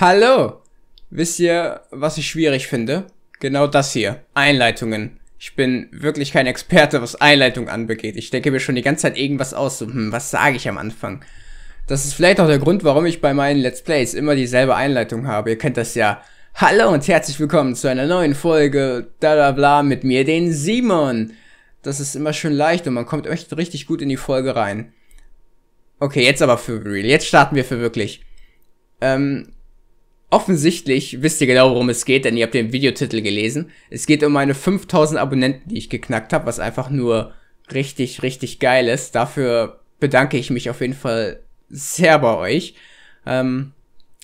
Hallo! Wisst ihr, was ich schwierig finde? Genau das hier. Einleitungen. Ich bin wirklich kein Experte, was Einleitung anbegeht. Ich denke mir schon die ganze Zeit irgendwas aus. So, hm, was sage ich am Anfang? Das ist vielleicht auch der Grund, warum ich bei meinen Let's Plays immer dieselbe Einleitung habe. Ihr kennt das ja. Hallo und herzlich willkommen zu einer neuen Folge da bla bla mit mir, den Simon. Das ist immer schön leicht und man kommt echt richtig gut in die Folge rein. Okay, jetzt aber für real. Jetzt starten wir für wirklich. Ähm, Offensichtlich wisst ihr genau, worum es geht, denn ihr habt den Videotitel gelesen. Es geht um meine 5000 Abonnenten, die ich geknackt habe, was einfach nur richtig, richtig geil ist. Dafür bedanke ich mich auf jeden Fall sehr bei euch. Ähm,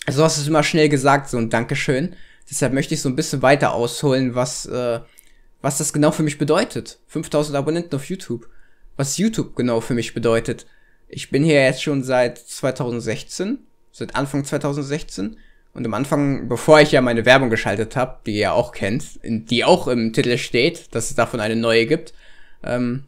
so also hast du es immer schnell gesagt, so ein Dankeschön. Deshalb möchte ich so ein bisschen weiter ausholen, was, äh, was das genau für mich bedeutet. 5000 Abonnenten auf YouTube. Was YouTube genau für mich bedeutet. Ich bin hier jetzt schon seit 2016, seit Anfang 2016 und am Anfang, bevor ich ja meine Werbung geschaltet habe, die ihr ja auch kennt, die auch im Titel steht, dass es davon eine neue gibt ähm,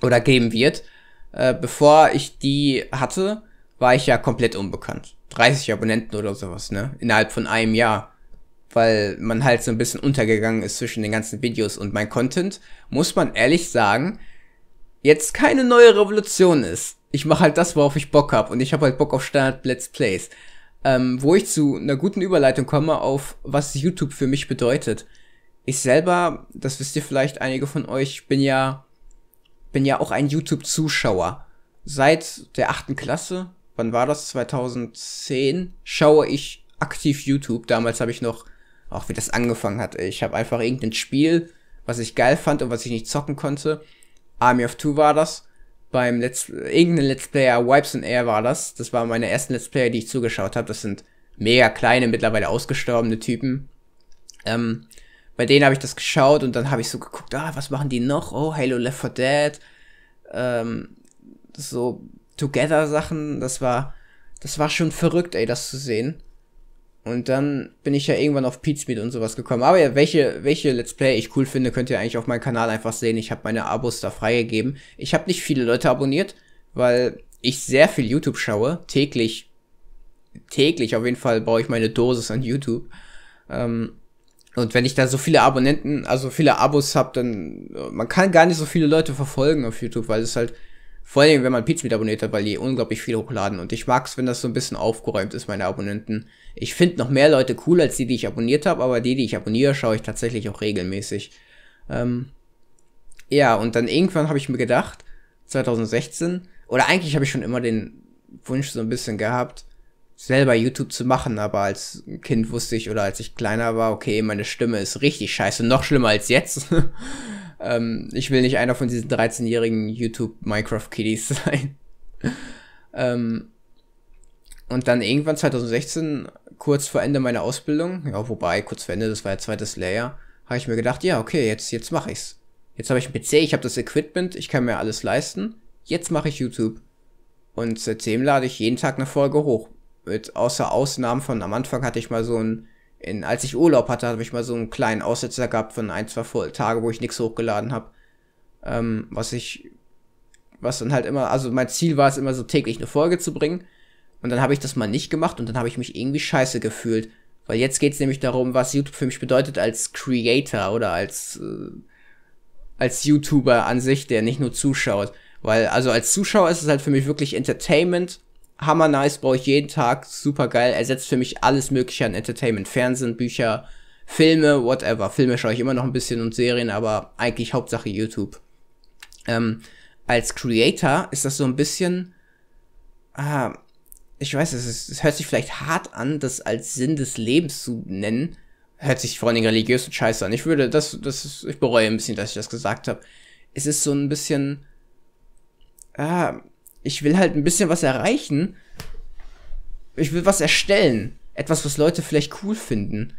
oder geben wird, äh, bevor ich die hatte, war ich ja komplett unbekannt. 30 Abonnenten oder sowas, ne? Innerhalb von einem Jahr. Weil man halt so ein bisschen untergegangen ist zwischen den ganzen Videos und mein Content, muss man ehrlich sagen, jetzt keine neue Revolution ist. Ich mache halt das, worauf ich Bock habe und ich habe halt Bock auf Standard Let's Plays ähm, wo ich zu einer guten Überleitung komme auf, was YouTube für mich bedeutet. Ich selber, das wisst ihr vielleicht einige von euch, bin ja, bin ja auch ein YouTube-Zuschauer. Seit der achten Klasse, wann war das? 2010, schaue ich aktiv YouTube. Damals habe ich noch, auch wie das angefangen hat, ich habe einfach irgendein Spiel, was ich geil fand und was ich nicht zocken konnte. Army of Two war das beim Let's, irgendein Let's Player, Wipes and Air war das. Das war meine ersten Let's Player, die ich zugeschaut habe. Das sind mega kleine, mittlerweile ausgestorbene Typen. Ähm, bei denen habe ich das geschaut und dann habe ich so geguckt, ah, was machen die noch? Oh, Halo Left 4 Dead. Ähm, so Together-Sachen. Das war, das war schon verrückt, ey, das zu sehen. Und dann bin ich ja irgendwann auf Pizmeet und sowas gekommen. Aber ja, welche, welche Let's Play ich cool finde, könnt ihr eigentlich auf meinem Kanal einfach sehen. Ich habe meine Abos da freigegeben. Ich habe nicht viele Leute abonniert, weil ich sehr viel YouTube schaue. Täglich. Täglich auf jeden Fall baue ich meine Dosis an YouTube. Ähm, und wenn ich da so viele Abonnenten, also viele Abos habe, dann man kann gar nicht so viele Leute verfolgen auf YouTube, weil es halt vor allem, wenn man Peach mit abonniert hat, weil die unglaublich viel hochladen. Und ich mag's, wenn das so ein bisschen aufgeräumt ist, meine Abonnenten. Ich finde noch mehr Leute cool als die, die ich abonniert habe, aber die, die ich abonniere, schaue ich tatsächlich auch regelmäßig. Ähm, ja, und dann irgendwann habe ich mir gedacht, 2016, oder eigentlich habe ich schon immer den Wunsch so ein bisschen gehabt, selber YouTube zu machen, aber als Kind wusste ich oder als ich kleiner war, okay, meine Stimme ist richtig scheiße, noch schlimmer als jetzt. Ähm, ich will nicht einer von diesen 13-jährigen YouTube-Minecraft-Kiddies sein. ähm, und dann irgendwann 2016, kurz vor Ende meiner Ausbildung, ja, wobei, kurz vor Ende, das war ja zweites Layer, habe ich mir gedacht, ja, okay, jetzt, jetzt mache ich's. Jetzt habe ich einen PC, ich habe das Equipment, ich kann mir alles leisten. Jetzt mache ich YouTube. Und seitdem lade ich jeden Tag eine Folge hoch. Mit, außer Ausnahmen von am Anfang hatte ich mal so ein in, als ich Urlaub hatte, habe ich mal so einen kleinen Aussetzer gehabt von ein, zwei Tage, wo ich nichts hochgeladen habe. Ähm, was ich, was dann halt immer, also mein Ziel war es immer so täglich eine Folge zu bringen. Und dann habe ich das mal nicht gemacht und dann habe ich mich irgendwie scheiße gefühlt. Weil jetzt geht es nämlich darum, was YouTube für mich bedeutet als Creator oder als, äh, als YouTuber an sich, der nicht nur zuschaut. Weil, also als Zuschauer ist es halt für mich wirklich Entertainment hammer nice, brauche ich jeden Tag, super geil, ersetzt für mich alles mögliche an Entertainment, Fernsehen, Bücher, Filme, whatever. Filme schaue ich immer noch ein bisschen und Serien, aber eigentlich Hauptsache YouTube. Ähm, als Creator ist das so ein bisschen, ah, ich weiß, es, ist, es hört sich vielleicht hart an, das als Sinn des Lebens zu nennen. Hört sich vor allen Dingen religiös und scheiße an. Ich würde, das, das ist, ich bereue ein bisschen, dass ich das gesagt habe. Es ist so ein bisschen, ah, ich will halt ein bisschen was erreichen. Ich will was erstellen. Etwas, was Leute vielleicht cool finden.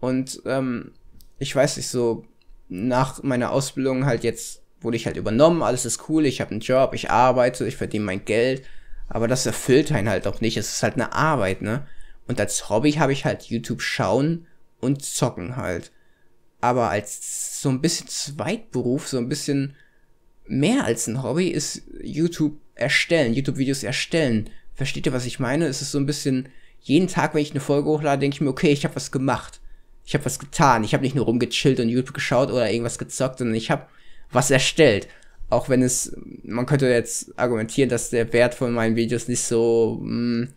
Und ähm, ich weiß nicht, so nach meiner Ausbildung halt jetzt wurde ich halt übernommen, alles ist cool, ich habe einen Job, ich arbeite, ich verdiene mein Geld. Aber das erfüllt einen halt auch nicht. Es ist halt eine Arbeit, ne? Und als Hobby habe ich halt YouTube schauen und zocken halt. Aber als so ein bisschen Zweitberuf, so ein bisschen mehr als ein Hobby ist YouTube erstellen, YouTube-Videos erstellen. Versteht ihr, was ich meine? Es ist so ein bisschen, jeden Tag, wenn ich eine Folge hochlade, denke ich mir, okay, ich habe was gemacht. Ich habe was getan. Ich habe nicht nur rumgechillt und YouTube geschaut oder irgendwas gezockt, sondern ich habe was erstellt. Auch wenn es, man könnte jetzt argumentieren, dass der Wert von meinen Videos nicht so, mh, mm,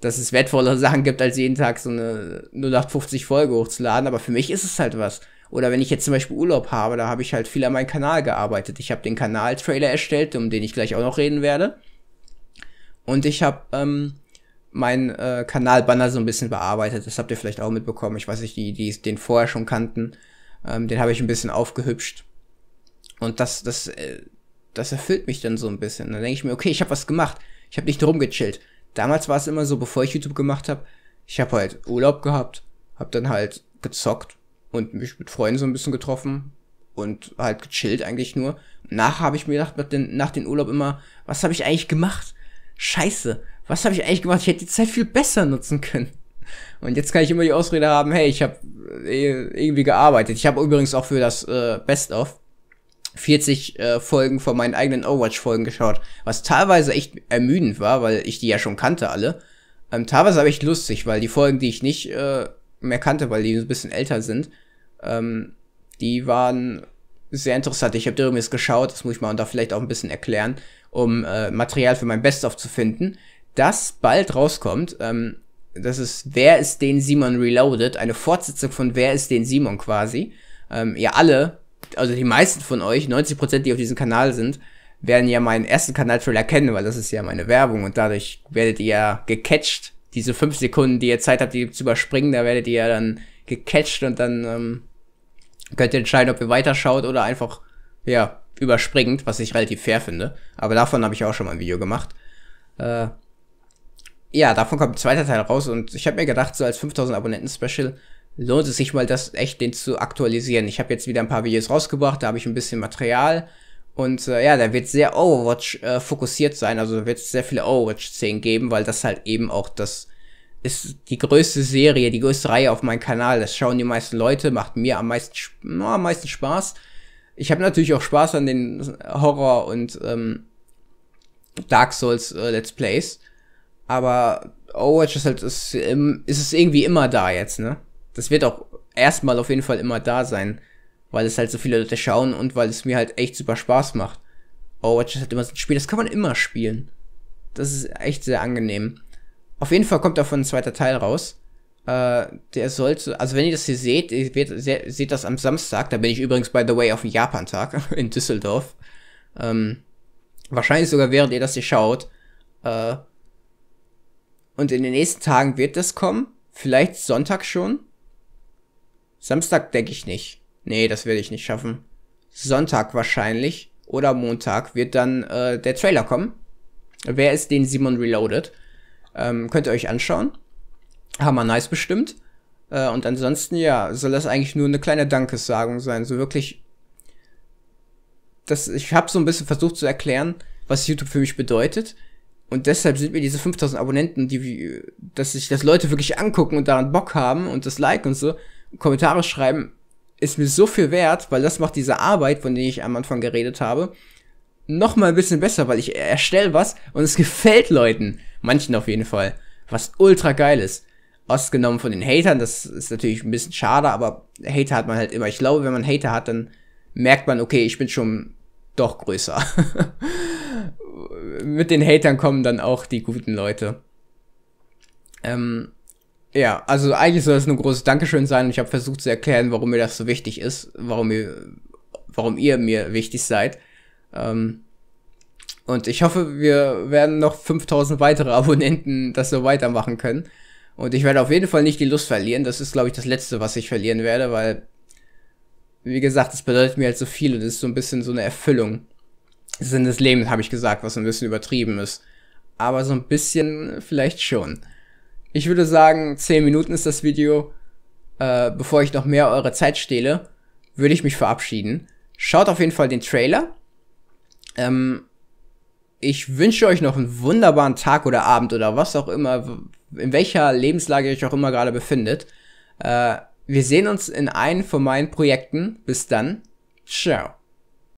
dass es wertvollere Sachen gibt, als jeden Tag so eine 0850 Folge hochzuladen, aber für mich ist es halt was. Oder wenn ich jetzt zum Beispiel Urlaub habe, da habe ich halt viel an meinem Kanal gearbeitet. Ich habe den Kanal-Trailer erstellt, um den ich gleich auch noch reden werde. Und ich habe ähm, meinen äh, Kanalbanner so ein bisschen bearbeitet. Das habt ihr vielleicht auch mitbekommen. Ich weiß nicht, die, die den vorher schon kannten. Ähm, den habe ich ein bisschen aufgehübscht. Und das, das, äh, das erfüllt mich dann so ein bisschen. Dann denke ich mir, okay, ich habe was gemacht. Ich habe nicht rumgechillt. Damals war es immer so, bevor ich YouTube gemacht habe, ich habe halt Urlaub gehabt, habe dann halt gezockt, und mich mit Freunden so ein bisschen getroffen und halt gechillt eigentlich nur. Nach habe ich mir gedacht, nach den, nach den Urlaub immer, was habe ich eigentlich gemacht? Scheiße, was habe ich eigentlich gemacht? Ich hätte die Zeit viel besser nutzen können. Und jetzt kann ich immer die Ausrede haben, hey, ich habe äh, eh, irgendwie gearbeitet. Ich habe übrigens auch für das äh, Best-of 40 äh, Folgen von meinen eigenen Overwatch-Folgen geschaut, was teilweise echt ermüdend war, weil ich die ja schon kannte alle. Ähm, teilweise aber echt lustig, weil die Folgen, die ich nicht äh, mehr kannte, weil die so ein bisschen älter sind, ähm, die waren sehr interessant. Ich habe darüber jetzt geschaut, das muss ich mal da vielleicht auch ein bisschen erklären, um äh, Material für mein Best-of zu finden, das bald rauskommt. Ähm, das ist Wer ist den Simon Reloaded? Eine Fortsetzung von Wer ist den Simon quasi. Ähm, ihr alle, also die meisten von euch, 90%, die auf diesem Kanal sind, werden ja meinen ersten Kanaltrailer kennen, weil das ist ja meine Werbung und dadurch werdet ihr gecatcht diese fünf Sekunden, die ihr Zeit habt, die zu überspringen, da werdet ihr ja dann gecatcht und dann ähm, könnt ihr entscheiden, ob ihr weiterschaut oder einfach, ja, überspringt, was ich relativ fair finde. Aber davon habe ich auch schon mal ein Video gemacht. Äh, ja, davon kommt ein zweiter Teil raus und ich habe mir gedacht, so als 5000 Abonnenten-Special lohnt es sich mal, das echt den zu aktualisieren. Ich habe jetzt wieder ein paar Videos rausgebracht, da habe ich ein bisschen Material und äh, ja, da wird sehr Overwatch äh, fokussiert sein. Also wird es sehr viele Overwatch-Szenen geben, weil das halt eben auch das ist die größte Serie, die größte Reihe auf meinem Kanal. Das schauen die meisten Leute, macht mir am meisten, no, am meisten Spaß. Ich habe natürlich auch Spaß an den Horror und ähm, Dark Souls äh, Let's Plays. Aber Overwatch ist halt, ist, ist es irgendwie immer da jetzt, ne? Das wird auch erstmal auf jeden Fall immer da sein weil es halt so viele Leute schauen und weil es mir halt echt super Spaß macht. Overwatch ist halt immer so ein Spiel, das kann man immer spielen. Das ist echt sehr angenehm. Auf jeden Fall kommt davon ein zweiter Teil raus. Äh, der sollte, also wenn ihr das hier seht, ihr seht, seht das am Samstag, da bin ich übrigens, by the way, auf dem Japan-Tag in Düsseldorf. Ähm, wahrscheinlich sogar während ihr das hier schaut. Äh, und in den nächsten Tagen wird das kommen. Vielleicht Sonntag schon. Samstag denke ich nicht nee, das werde ich nicht schaffen. Sonntag wahrscheinlich oder Montag wird dann äh, der Trailer kommen. Wer ist den Simon Reloaded? Ähm, könnt ihr euch anschauen. Hammer nice bestimmt. Äh, und ansonsten, ja, soll das eigentlich nur eine kleine Dankessagung sein. So wirklich. Das, ich habe so ein bisschen versucht zu erklären, was YouTube für mich bedeutet. Und deshalb sind mir diese 5000 Abonnenten, die, dass sich das Leute wirklich angucken und daran Bock haben und das Like und so, Kommentare schreiben, ist mir so viel wert, weil das macht diese Arbeit, von der ich am Anfang geredet habe, noch mal ein bisschen besser, weil ich erstelle was und es gefällt Leuten, manchen auf jeden Fall, was ultra geil ist. Ausgenommen von den Hatern, das ist natürlich ein bisschen schade, aber Hater hat man halt immer. Ich glaube, wenn man Hater hat, dann merkt man, okay, ich bin schon doch größer. Mit den Hatern kommen dann auch die guten Leute. Ähm, ja, also eigentlich soll es nur ein großes Dankeschön sein und ich habe versucht zu erklären, warum mir das so wichtig ist, warum ihr, warum ihr mir wichtig seid. Ähm, und ich hoffe, wir werden noch 5000 weitere Abonnenten das so weitermachen können. Und ich werde auf jeden Fall nicht die Lust verlieren. Das ist, glaube ich, das Letzte, was ich verlieren werde, weil, wie gesagt, das bedeutet mir halt so viel und es ist so ein bisschen so eine Erfüllung. Sinn des Lebens, habe ich gesagt, was ein bisschen übertrieben ist. Aber so ein bisschen vielleicht schon ich würde sagen, 10 Minuten ist das Video. Äh, bevor ich noch mehr eure Zeit stehle, würde ich mich verabschieden. Schaut auf jeden Fall den Trailer. Ähm, ich wünsche euch noch einen wunderbaren Tag oder Abend oder was auch immer, in welcher Lebenslage ihr euch auch immer gerade befindet. Äh, wir sehen uns in einem von meinen Projekten. Bis dann. Ciao.